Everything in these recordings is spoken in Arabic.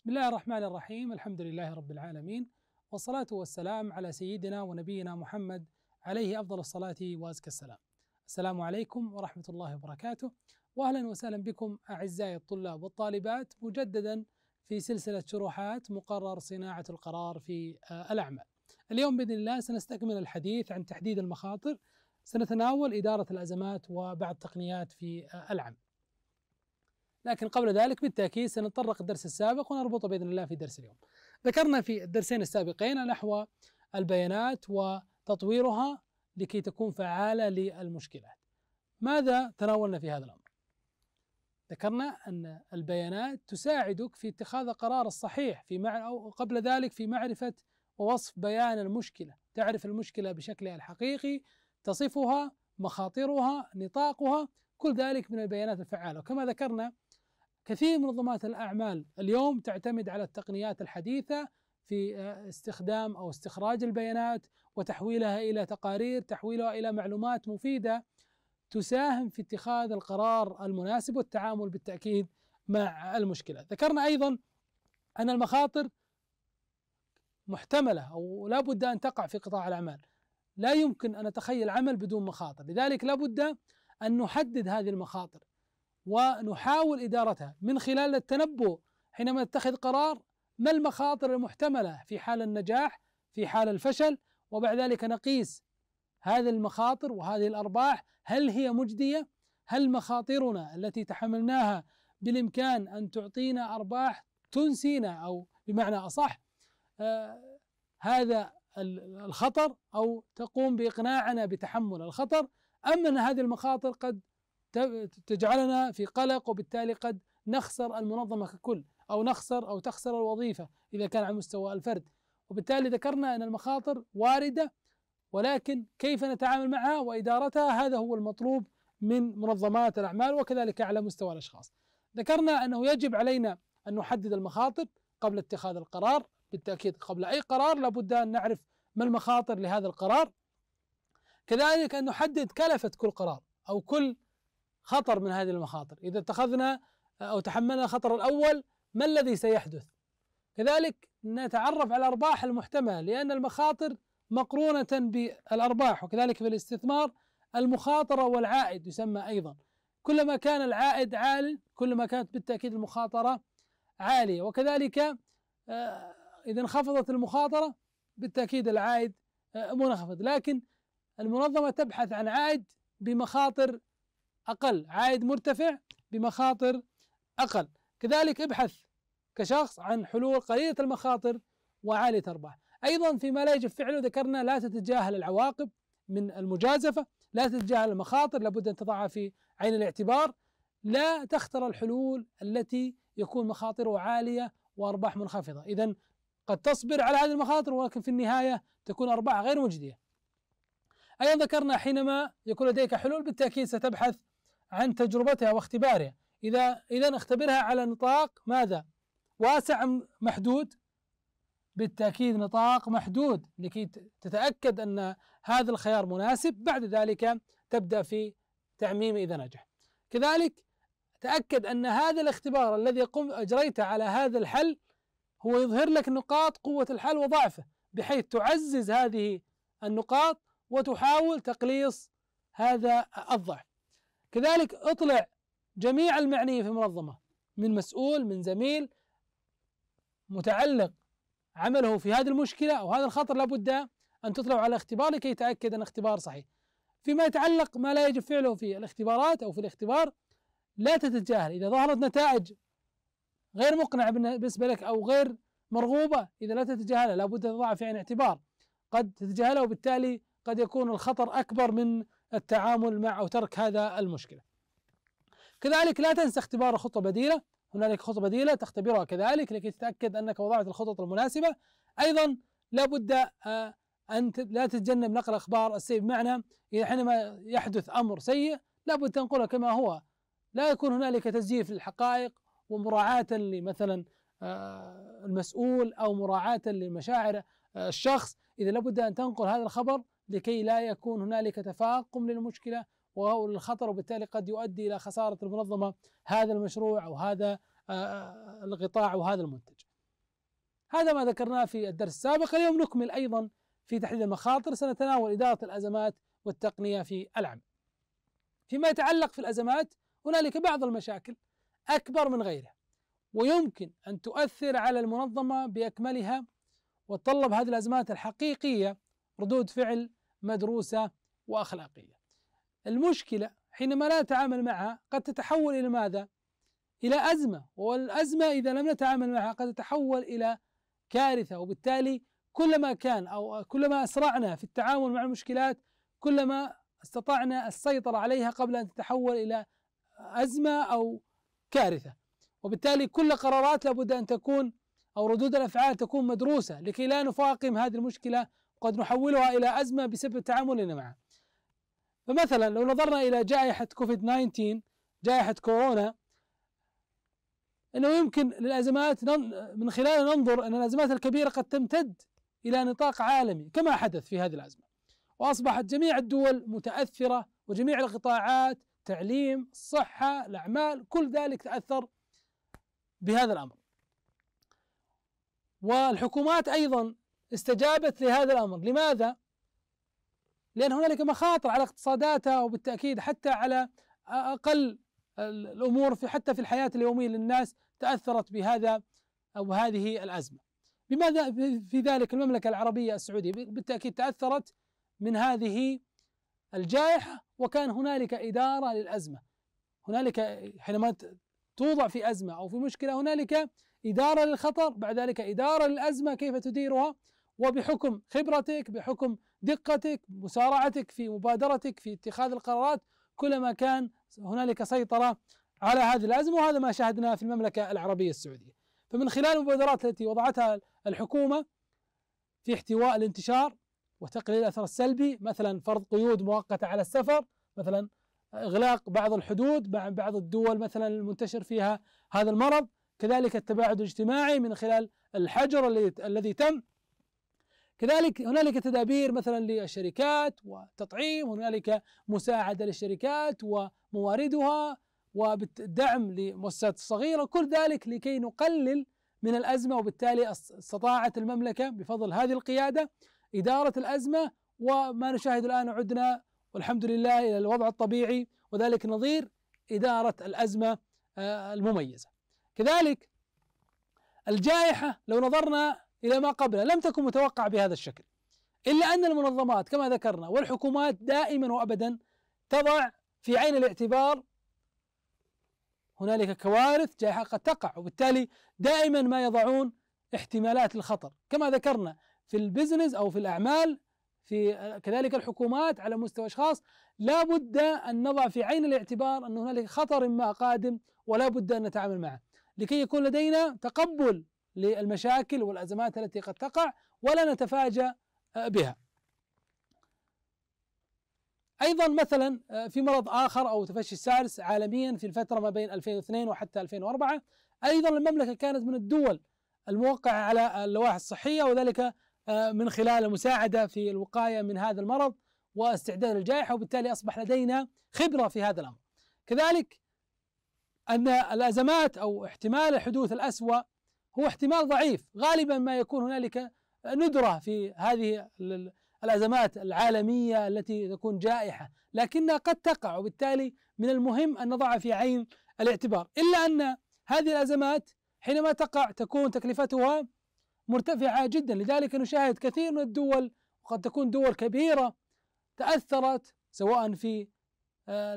بسم الله الرحمن الرحيم الحمد لله رب العالمين والصلاة والسلام على سيدنا ونبينا محمد عليه أفضل الصلاة وأزكى السلام السلام عليكم ورحمة الله وبركاته وأهلا وسهلا بكم أعزائي الطلاب والطالبات مجددا في سلسلة شروحات مقرر صناعة القرار في آه، الأعمال اليوم بإذن الله سنستكمل الحديث عن تحديد المخاطر سنتناول إدارة الأزمات وبعض تقنيات في آه، العمل لكن قبل ذلك بالتأكيد سنتطرق الدرس السابق ونربطه بإذن الله في درس اليوم ذكرنا في الدرسين السابقين نحو البيانات وتطويرها لكي تكون فعالة للمشكلات ماذا تناولنا في هذا الأمر؟ ذكرنا أن البيانات تساعدك في اتخاذ القرار الصحيح في مع أو قبل ذلك في معرفة ووصف بيان المشكلة تعرف المشكلة بشكلها الحقيقي تصفها مخاطرها نطاقها كل ذلك من البيانات الفعالة وكما ذكرنا كثير من منظمات الاعمال اليوم تعتمد على التقنيات الحديثه في آه، استخدام او استخراج البيانات وتحويلها الى تقارير، تحويلها الى معلومات مفيده تساهم في اتخاذ القرار المناسب والتعامل بالتاكيد مع المشكله. ذكرنا ايضا ان المخاطر محتمله او لابد ان تقع في قطاع الاعمال. لا يمكن ان اتخيل عمل بدون مخاطر، لذلك لابد ان نحدد هذه المخاطر. ونحاول ادارتها من خلال التنبؤ حينما نتخذ قرار ما المخاطر المحتمله في حال النجاح في حال الفشل وبعد ذلك نقيس هذه المخاطر وهذه الارباح هل هي مجديه؟ هل مخاطرنا التي تحملناها بالامكان ان تعطينا ارباح تنسينا او بمعنى اصح آه هذا الخطر او تقوم باقناعنا بتحمل الخطر ام ان هذه المخاطر قد تجعلنا في قلق وبالتالي قد نخسر المنظمة ككل أو نخسر أو تخسر الوظيفة إذا كان على مستوى الفرد وبالتالي ذكرنا أن المخاطر واردة ولكن كيف نتعامل معها وإدارتها هذا هو المطلوب من منظمات الأعمال وكذلك على مستوى الأشخاص ذكرنا أنه يجب علينا أن نحدد المخاطر قبل اتخاذ القرار بالتأكيد قبل أي قرار لابد أن نعرف ما المخاطر لهذا القرار كذلك أن نحدد كلفة كل قرار أو كل خطر من هذه المخاطر إذا اتخذنا أو تحملنا الخطر الأول ما الذي سيحدث كذلك نتعرف على الأرباح المحتملة لأن المخاطر مقرونة بالأرباح وكذلك في الاستثمار المخاطرة والعائد يسمى أيضا كلما كان العائد عال كلما كانت بالتأكيد المخاطرة عالية وكذلك آه، إذا انخفضت المخاطرة بالتأكيد العائد آه، منخفض لكن المنظمة تبحث عن عائد بمخاطر أقل عائد مرتفع بمخاطر أقل كذلك ابحث كشخص عن حلول قليلة المخاطر وعالية الأرباح أيضا فيما لا يجب فعله ذكرنا لا تتجاهل العواقب من المجازفة لا تتجاهل المخاطر لابد أن تضعها في عين الاعتبار لا تختر الحلول التي يكون مخاطرها عالية وأرباح منخفضة إذا قد تصبر على هذه المخاطر ولكن في النهاية تكون أرباح غير مجدية أيضا ذكرنا حينما يكون لديك حلول بالتأكيد ستبحث عن تجربتها واختبارها إذا إذا اختبرها على نطاق ماذا؟ واسع محدود؟ بالتأكيد نطاق محدود لكي تتأكد أن هذا الخيار مناسب بعد ذلك تبدأ في تعميمه إذا نجح كذلك تأكد أن هذا الاختبار الذي قم أجريته على هذا الحل هو يظهر لك نقاط قوة الحل وضعفه بحيث تعزز هذه النقاط وتحاول تقليص هذا الضعف كذلك اطلع جميع المعنيين في المنظمة من مسؤول من زميل متعلق عمله في هذه المشكلة أو هذا الخطر لابد أن تطلع على اختبار لكي يتأكد أن اختبار صحيح فيما يتعلق ما لا يجب فعله في الاختبارات أو في الاختبار لا تتجاهل إذا ظهرت نتائج غير مقنعة بالنسبة لك أو غير مرغوبة إذا لا تتجاهلها لابد أن تضعها في عين الاعتبار قد تتجاهلها وبالتالي قد يكون الخطر أكبر من التعامل مع أو ترك هذا المشكلة كذلك لا تنسى اختبار خطة بديلة هنالك خطة بديلة تختبرها كذلك لكي تتأكد أنك وضعت الخطط المناسبة أيضا لابد آه، أن لا تتجنب نقل أخبار السيء بمعنى إذا حينما يحدث أمر سيء لابد تنقله كما هو لا يكون هنالك تزييف للحقائق ومراعاة لمثلا آه، المسؤول أو مراعاة لمشاعر آه، الشخص إذا لابد أن تنقل هذا الخبر لكي لا يكون هنالك تفاقم للمشكله وهو الخطر وبالتالي قد يؤدي الى خساره المنظمه هذا المشروع او هذا آه، آه، القطاع او هذا المنتج. هذا ما ذكرناه في الدرس السابق اليوم نكمل ايضا في تحديد المخاطر سنتناول اداره الازمات والتقنيه في العمل. فيما يتعلق في الازمات هنالك بعض المشاكل اكبر من غيرها ويمكن ان تؤثر على المنظمه باكملها وتطلب هذه الازمات الحقيقيه ردود فعل مدروسة وأخلاقية المشكلة حينما لا نتعامل معها قد تتحول إلى ماذا؟ إلى أزمة والأزمة إذا لم نتعامل معها قد تتحول إلى كارثة وبالتالي كلما كان أو كلما أسرعنا في التعامل مع المشكلات كلما استطعنا السيطرة عليها قبل أن تتحول إلى أزمة أو كارثة وبالتالي كل قرارات لابد أن تكون أو ردود الأفعال تكون مدروسة لكي لا نفاقم هذه المشكلة قد نحولها إلى أزمة بسبب تعاملنا معها. فمثلا لو نظرنا إلى جائحة كوفيد 19 جائحة كورونا أنه يمكن للأزمات من خلال ننظر أن الأزمات الكبيرة قد تمتد إلى نطاق عالمي كما حدث في هذه الأزمة وأصبحت جميع الدول متأثرة وجميع القطاعات التعليم الصحة الأعمال كل ذلك تأثر بهذا الأمر والحكومات أيضا استجابت لهذا الامر، لماذا؟ لان هنالك مخاطر على اقتصاداتها وبالتاكيد حتى على اقل الامور في حتى في الحياه اليوميه للناس تاثرت بهذا او هذه الازمه. بماذا في ذلك المملكه العربيه السعوديه بالتاكيد تاثرت من هذه الجائحه وكان هنالك اداره للازمه. هنالك حينما توضع في ازمه او في مشكله هنالك اداره للخطر، بعد ذلك اداره للازمه كيف تديرها؟ وبحكم خبرتك بحكم دقتك مسارعتك في مبادرتك في اتخاذ القرارات كلما كان هنالك سيطرة على هذه الأزمة وهذا ما شاهدناه في المملكة العربية السعودية فمن خلال المبادرات التي وضعتها الحكومة في احتواء الانتشار وتقليل الأثر السلبي مثلا فرض قيود مؤقتة على السفر مثلا إغلاق بعض الحدود مع بعض الدول مثلا المنتشر فيها هذا المرض كذلك التباعد الاجتماعي من خلال الحجر الذي تم كذلك هنالك تدابير مثلا للشركات وتطعيم هنالك مساعده للشركات ومواردها ودعم لمؤسسات صغيره كل ذلك لكي نقلل من الازمه وبالتالي استطاعت المملكه بفضل هذه القياده اداره الازمه وما نشاهد الان عدنا والحمد لله الى الوضع الطبيعي وذلك نظير اداره الازمه آه، المميزه. كذلك الجائحه لو نظرنا إلى ما قبله لم تكن متوقعة بهذا الشكل إلا أن المنظمات كما ذكرنا والحكومات دائما وأبدا تضع في عين الاعتبار هنالك كوارث جائحة قد تقع وبالتالي دائما ما يضعون احتمالات الخطر كما ذكرنا في البزنس أو في الأعمال في كذلك الحكومات على مستوى أشخاص لا بد أن نضع في عين الاعتبار أن هنالك خطر ما قادم ولا بد أن نتعامل معه لكي يكون لدينا تقبل للمشاكل والازمات التي قد تقع ولا نتفاجا آه، بها. ايضا مثلا آه، في مرض اخر او تفشي السارس عالميا في الفتره ما بين 2002 وحتى 2004 ايضا المملكه كانت من الدول الموقعه على اللوائح الصحيه وذلك آه، من خلال المساعده في الوقايه من هذا المرض واستعداد الجائحه وبالتالي اصبح لدينا خبره في هذا الامر. كذلك ان الازمات او احتمال الحدوث الاسوأ هو احتمال ضعيف غالبا ما يكون هنالك ندرة في هذه الأزمات العالمية التي تكون جائحة لكنها قد تقع وبالتالي من المهم أن نضعها في عين الاعتبار إلا أن هذه الأزمات حينما تقع تكون تكلفتها مرتفعة جدا لذلك نشاهد كثير من الدول وقد تكون دول كبيرة تأثرت سواء في آه،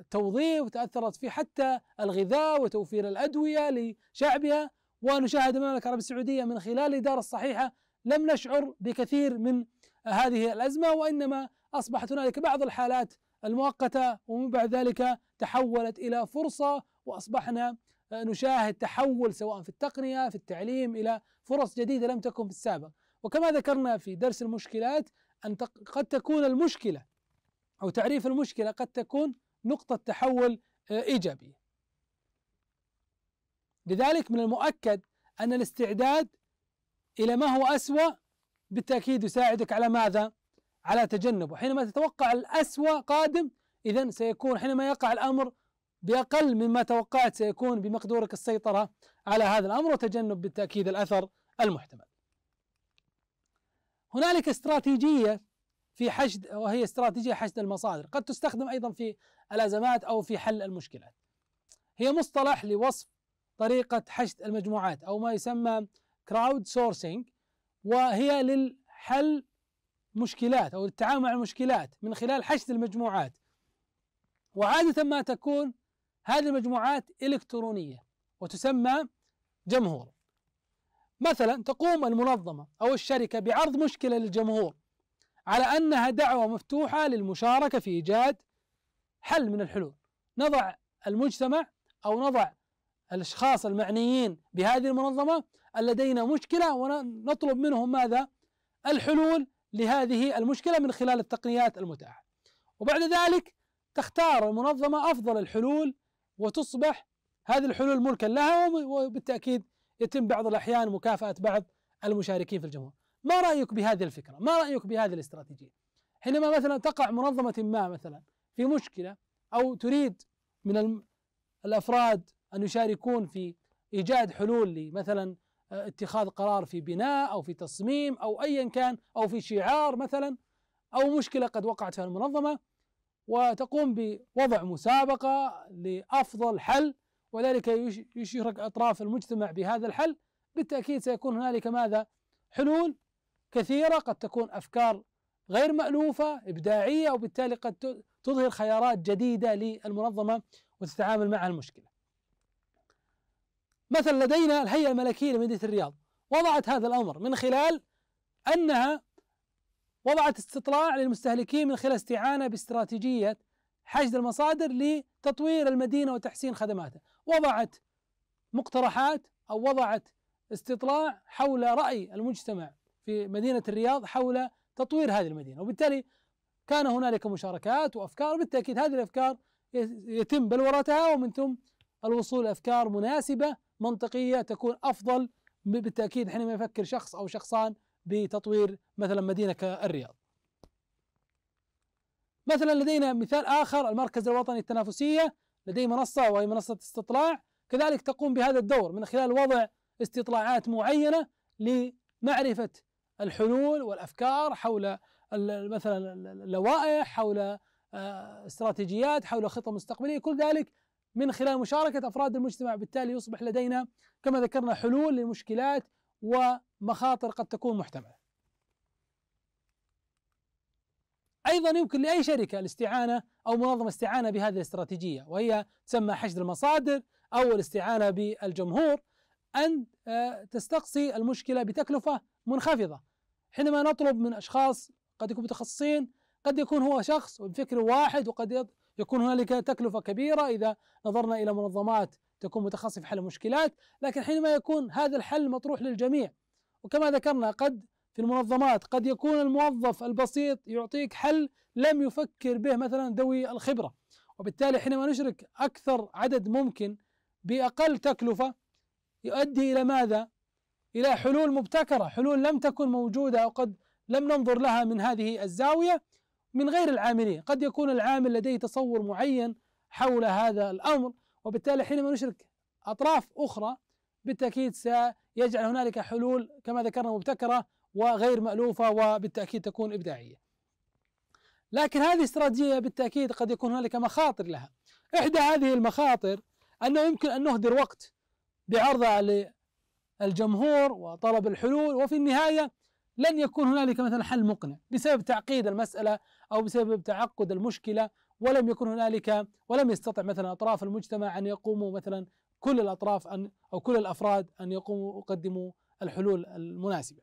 التوظيف وتأثرت في حتى الغذاء وتوفير الأدوية لشعبها ونشاهد المملكه العربيه السعوديه من خلال الاداره الصحيحه لم نشعر بكثير من هذه الازمه وانما اصبحت هنالك بعض الحالات المؤقته ومن بعد ذلك تحولت الى فرصه واصبحنا نشاهد تحول سواء في التقنيه في التعليم الى فرص جديده لم تكن في السابق وكما ذكرنا في درس المشكلات ان قد تكون المشكله او تعريف المشكله قد تكون نقطه تحول ايجابيه لذلك من المؤكد أن الاستعداد إلى ما هو أسوأ بالتأكيد يساعدك على ماذا؟ على تجنبه حينما تتوقع الأسوأ قادم إذا سيكون حينما يقع الأمر بأقل مما توقعت سيكون بمقدورك السيطرة على هذا الأمر وتجنب بالتأكيد الأثر المحتمل هنالك استراتيجية في حشد وهي استراتيجية حشد المصادر قد تستخدم أيضا في الأزمات أو في حل المشكلات هي مصطلح لوصف طريقة حشد المجموعات أو ما يسمى كراود سورسينج وهي للحل مشكلات أو التعامل مع المشكلات من خلال حشد المجموعات وعادة ما تكون هذه المجموعات إلكترونية وتسمى جمهور مثلا تقوم المنظمة أو الشركة بعرض مشكلة للجمهور على أنها دعوة مفتوحة للمشاركة في إيجاد حل من الحلول نضع المجتمع أو نضع الأشخاص المعنيين بهذه المنظمة لدينا مشكلة ونطلب منهم ماذا؟ الحلول لهذه المشكلة من خلال التقنيات المتاحة وبعد ذلك تختار المنظمة أفضل الحلول وتصبح هذه الحلول ملكا لها وبالتأكيد يتم بعض الأحيان مكافأة بعض المشاركين في الجمهور ما رأيك بهذه الفكرة؟ ما رأيك بهذه الاستراتيجية؟ حينما مثلا تقع منظمة ما مثلا في مشكلة أو تريد من الأفراد أن يشاركون في إيجاد حلول لمثلا آه، اتخاذ قرار في بناء أو في تصميم أو أيا كان أو في شعار مثلا أو مشكلة قد وقعت فيها المنظمة وتقوم بوضع مسابقة لأفضل حل وذلك يشرك أطراف المجتمع بهذا الحل بالتأكيد سيكون هنالك ماذا حلول كثيرة قد تكون أفكار غير مألوفة إبداعية وبالتالي قد تظهر خيارات جديدة للمنظمة وتتعامل مع المشكلة مثلا لدينا الهيئة الملكية لمدينة الرياض وضعت هذا الأمر من خلال أنها وضعت استطلاع للمستهلكين من خلال استعانة باستراتيجية حشد المصادر لتطوير المدينة وتحسين خدماتها وضعت مقترحات أو وضعت استطلاع حول رأي المجتمع في مدينة الرياض حول تطوير هذه المدينة وبالتالي كان هنالك مشاركات وأفكار بالتأكيد هذه الأفكار يتم بلورتها ومن ثم الوصول لأفكار مناسبة منطقيه تكون افضل بالتاكيد حينما يفكر شخص او شخصان بتطوير مثلا مدينه كالرياض. مثلا لدينا مثال اخر المركز الوطني التنافسيه لديه منصه وهي منصه استطلاع كذلك تقوم بهذا الدور من خلال وضع استطلاعات معينه لمعرفه الحلول والافكار حول مثلا اللوائح حول آه، استراتيجيات حول خطط مستقبليه كل ذلك من خلال مشاركة أفراد المجتمع بالتالي يصبح لدينا كما ذكرنا حلول للمشكلات ومخاطر قد تكون محتملة أيضا يمكن لأي شركة الاستعانة أو منظمة استعانة بهذه الاستراتيجية وهي تسمى حشد المصادر أو الاستعانة بالجمهور أن آه، تستقصي المشكلة بتكلفة منخفضة حينما نطلب من أشخاص قد يكونوا متخصصين قد يكون هو شخص وبفكر واحد وقد يكون هنالك تكلفة كبيرة إذا نظرنا إلى منظمات تكون متخصصة في حل المشكلات لكن حينما يكون هذا الحل مطروح للجميع وكما ذكرنا قد في المنظمات قد يكون الموظف البسيط يعطيك حل لم يفكر به مثلا ذوي الخبرة وبالتالي حينما نشرك أكثر عدد ممكن بأقل تكلفة يؤدي إلى ماذا؟ إلى حلول مبتكرة حلول لم تكن موجودة او قد لم ننظر لها من هذه الزاوية من غير العاملين قد يكون العامل لديه تصور معين حول هذا الأمر وبالتالي حينما نشرك أطراف أخرى بالتأكيد سيجعل هنالك حلول كما ذكرنا مبتكرة وغير مألوفة وبالتأكيد تكون إبداعية لكن هذه الاستراتيجية بالتأكيد قد يكون هنالك مخاطر لها إحدى هذه المخاطر أنه يمكن أن نهدر وقت بعرضها للجمهور وطلب الحلول وفي النهاية لن يكون هنالك مثلا حل مقنع بسبب تعقيد المسألة أو بسبب تعقد المشكلة ولم يكن هنالك ولم يستطع مثلا أطراف المجتمع أن يقوموا مثلا كل الأطراف أن أو كل الأفراد أن يقوموا يقدموا الحلول المناسبة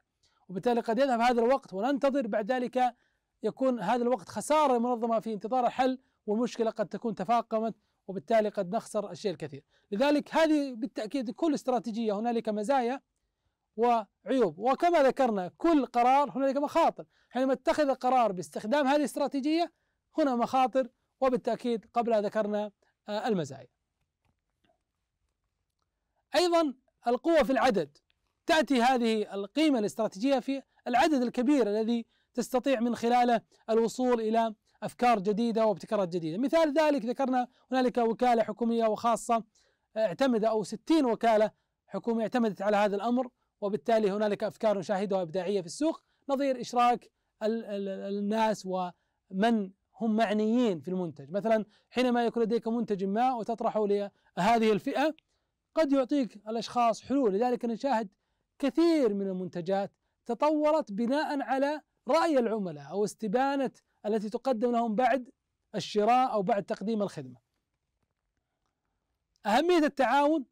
وبالتالي قد يذهب هذا الوقت وننتظر بعد ذلك يكون هذا الوقت خسارة المنظمه في انتظار الحل والمشكلة قد تكون تفاقمت وبالتالي قد نخسر الشيء الكثير لذلك هذه بالتأكيد كل استراتيجية هنالك مزايا وعيوب وكما ذكرنا كل قرار هنالك مخاطر حينما اتخذ القرار باستخدام هذه الاستراتيجية هنا مخاطر وبالتأكيد قبلها ذكرنا آه، المزايا أيضا القوة في العدد تأتي هذه القيمة الاستراتيجية في العدد الكبير الذي تستطيع من خلاله الوصول إلى أفكار جديدة وابتكارات جديدة مثال ذلك ذكرنا هنالك وكالة حكومية وخاصة اعتمد أو 60 وكالة حكومية اعتمدت على هذا الأمر وبالتالي هنالك أفكار نشاهدها إبداعية في السوق نظير إشراك الناس ومن هم معنيين في المنتج مثلا حينما يكون لديك منتج ما وتطرحه لهذه الفئة قد يعطيك الأشخاص حلول لذلك نشاهد كثير من المنتجات تطورت بناء على رأي العملاء أو استبانة التي تقدم لهم بعد الشراء أو بعد تقديم الخدمة أهمية التعاون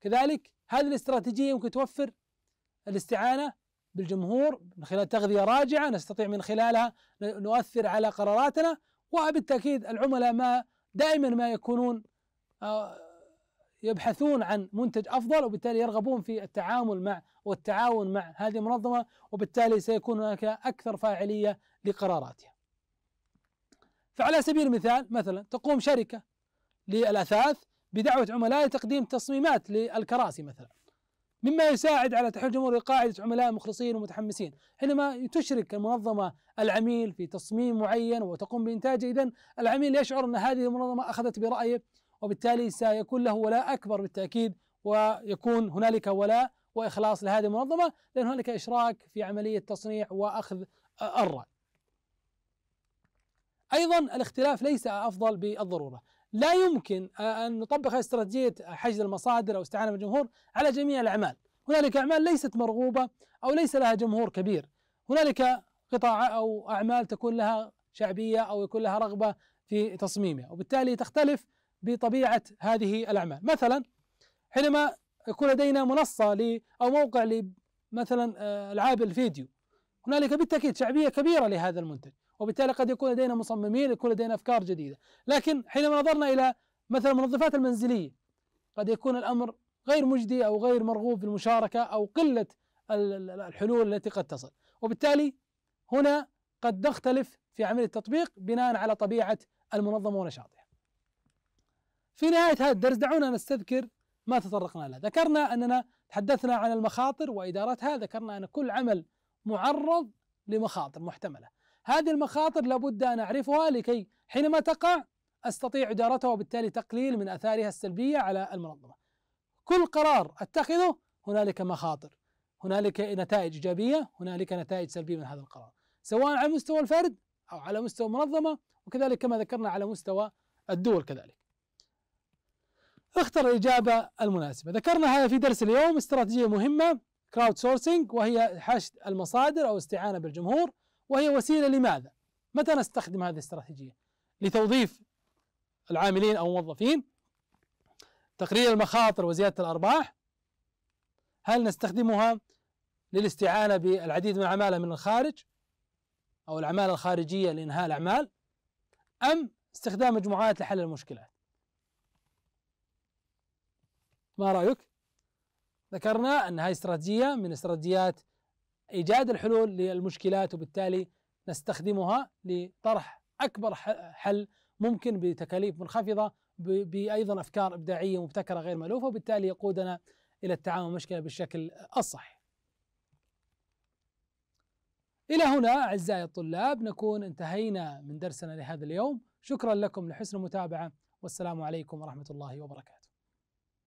كذلك هذه الاستراتيجية يمكن توفر الاستعانة بالجمهور من خلال تغذية راجعة نستطيع من خلالها نؤثر على قراراتنا وبالتأكيد العملاء ما دائما ما يكونون آه، يبحثون عن منتج أفضل وبالتالي يرغبون في التعامل مع والتعاون مع هذه المنظمة وبالتالي سيكون هناك أكثر فاعلية لقراراتها فعلى سبيل المثال مثلا تقوم شركة للأثاث بدعوة عملائها لتقديم تصميمات للكراسي مثلا مما يساعد على تحويل الجمهور لقاعدة عملاء مخلصين ومتحمسين حينما تشرك المنظمة العميل في تصميم معين وتقوم بإنتاجه إذا العميل يشعر أن هذه المنظمة أخذت برأيه وبالتالي سيكون له ولاء أكبر بالتأكيد ويكون هنالك ولاء وإخلاص لهذه المنظمة لأن هنالك إشراك في عملية تصنيع وأخذ الرأي أيضا الاختلاف ليس أفضل بالضرورة لا يمكن أن نطبق استراتيجية حجز المصادر أو استعانة بالجمهور على جميع الأعمال هنالك أعمال ليست مرغوبة أو ليس لها جمهور كبير هنالك قطاع أو أعمال تكون لها شعبية أو يكون لها رغبة في تصميمها وبالتالي تختلف بطبيعة هذه الأعمال مثلا حينما يكون لدينا منصة لي أو موقع لمثلا مثلا آه، ألعاب الفيديو هنالك بالتأكيد شعبية كبيرة لهذا المنتج وبالتالي قد يكون لدينا مصممين يكون لدينا أفكار جديدة لكن حينما نظرنا إلى مثلا المنظفات المنزلية قد يكون الأمر غير مجدي أو غير مرغوب في المشاركة أو قلة الحلول التي قد تصل وبالتالي هنا قد نختلف في عملية التطبيق بناء على طبيعة المنظمة ونشاطها في نهاية هذا الدرس دعونا نستذكر ما تطرقنا له ذكرنا أننا تحدثنا عن المخاطر وإدارتها ذكرنا أن كل عمل معرض لمخاطر محتملة هذه المخاطر لابد أن أعرفها لكي حينما تقع أستطيع إدارتها وبالتالي تقليل من أثارها السلبية على المنظمة كل قرار أتخذه هنالك مخاطر هنالك نتائج إيجابية هنالك نتائج سلبية من هذا القرار سواء على مستوى الفرد أو على مستوى المنظمة وكذلك كما ذكرنا على مستوى الدول كذلك اختر الإجابة المناسبة ذكرنا هذا في درس اليوم استراتيجية مهمة كراود سورسينج وهي حشد المصادر أو استعانة بالجمهور وهي وسيله لماذا؟ متى نستخدم هذه الاستراتيجيه؟ لتوظيف العاملين او الموظفين تقرير المخاطر وزياده الارباح هل نستخدمها للاستعانه بالعديد من العماله من الخارج او العماله الخارجيه لانهاء الاعمال ام استخدام مجموعات لحل المشكلات ما رايك؟ ذكرنا ان هذه استراتيجيه من استراتيجيات ايجاد الحلول للمشكلات وبالتالي نستخدمها لطرح اكبر حل ممكن بتكاليف منخفضه بايضا افكار ابداعيه مبتكره غير مالوفه وبالتالي يقودنا الى التعامل مع المشكله بالشكل الصحيح. الى هنا اعزائي الطلاب نكون انتهينا من درسنا لهذا اليوم، شكرا لكم لحسن المتابعه والسلام عليكم ورحمه الله وبركاته.